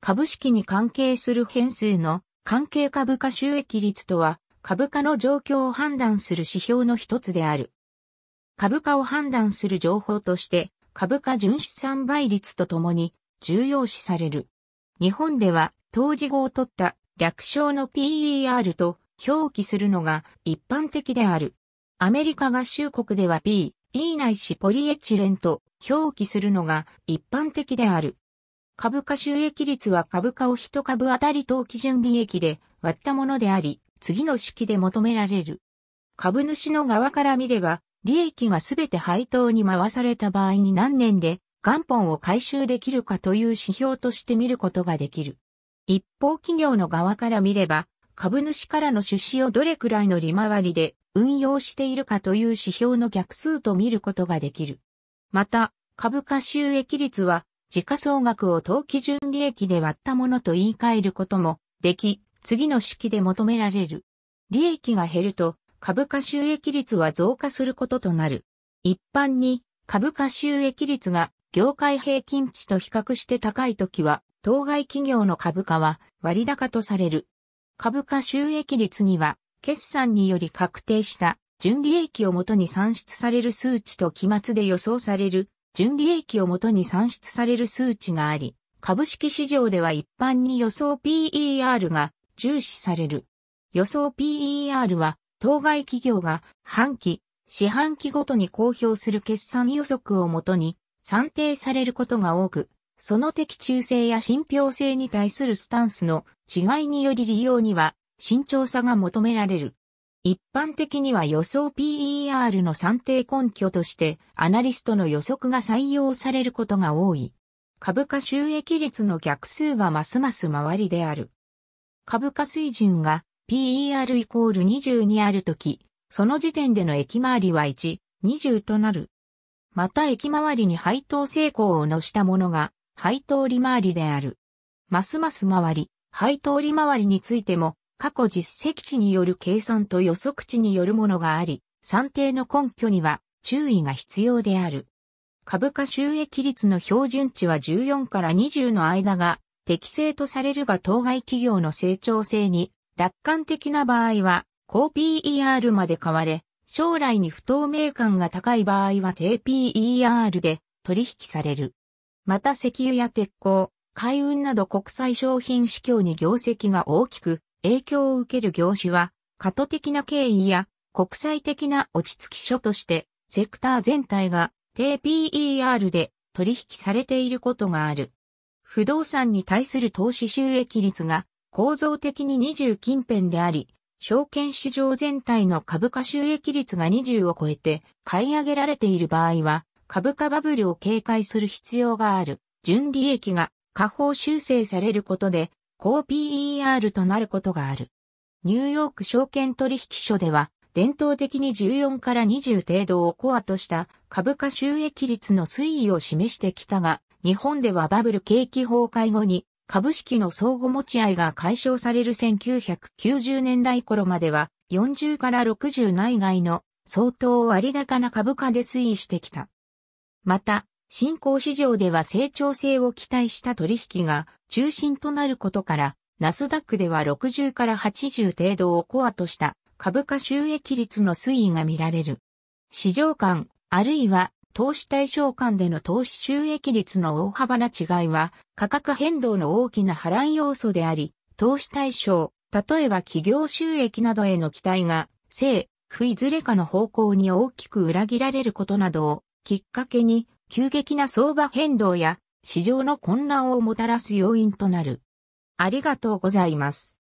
株式に関係する変数の関係株価収益率とは、株価の状況を判断する指標の一つである。株価を判断する情報として、株価純資産倍率とともに重要視される。日本では、当時号を取った略称の PER と表記するのが一般的である。アメリカ合衆国では P、E ないしポリエチレンと表記するのが一般的である。株価収益率は株価を一株当たり等基準利益で割ったものであり、次の式で求められる。株主の側から見れば、利益がすべて配当に回された場合に何年で元本を回収できるかという指標として見ることができる。一方企業の側から見れば、株主からの出資をどれくらいの利回りで運用しているかという指標の逆数と見ることができる。また、株価収益率は時価総額を当期純利益で割ったものと言い換えることもでき、次の式で求められる。利益が減ると株価収益率は増加することとなる。一般に株価収益率が業界平均値と比較して高いときは、当該企業の株価は割高とされる。株価収益率には、決算により確定した純利益をもとに算出される数値と期末で予想される純利益をもとに算出される数値があり、株式市場では一般に予想 PER が重視される。予想 PER は、当該企業が半期、四半期ごとに公表する決算予測をもとに算定されることが多く、その的中性や信憑性に対するスタンスの違いにより利用には慎重さが求められる。一般的には予想 PER の算定根拠として、アナリストの予測が採用されることが多い。株価収益率の逆数がますます周りである。株価水準が PER イコール2にあるとき、その時点での駅回りは1、20となる。また駅回りに配当成功を乗したものが配当利回りである。ますます周り、配当利回りについても過去実績値による計算と予測値によるものがあり、算定の根拠には注意が必要である。株価収益率の標準値は14から20の間が適正とされるが当該企業の成長性に楽観的な場合は高 PER まで買われ、将来に不透明感が高い場合は低 PER で取引される。また石油や鉄鋼、海運など国際商品市況に業績が大きく影響を受ける業種は、過渡的な経緯や国際的な落ち着き所として、セクター全体が低 PER で取引されていることがある。不動産に対する投資収益率が構造的に20近辺であり、証券市場全体の株価収益率が20を超えて買い上げられている場合は、株価バブルを警戒する必要がある。純利益が下方修正されることで高 PER となることがある。ニューヨーク証券取引所では、伝統的に14から20程度をコアとした株価収益率の推移を示してきたが、日本ではバブル景気崩壊後に株式の相互持ち合いが解消される1990年代頃までは40から60内外の相当割高な株価で推移してきた。また、新興市場では成長性を期待した取引が中心となることから、ナスダックでは60から80程度をコアとした株価収益率の推移が見られる。市場間、あるいは投資対象間での投資収益率の大幅な違いは、価格変動の大きな波乱要素であり、投資対象、例えば企業収益などへの期待が、正、不いずれかの方向に大きく裏切られることなどをきっかけに急激な相場変動や市場の混乱をもたらす要因となる。ありがとうございます。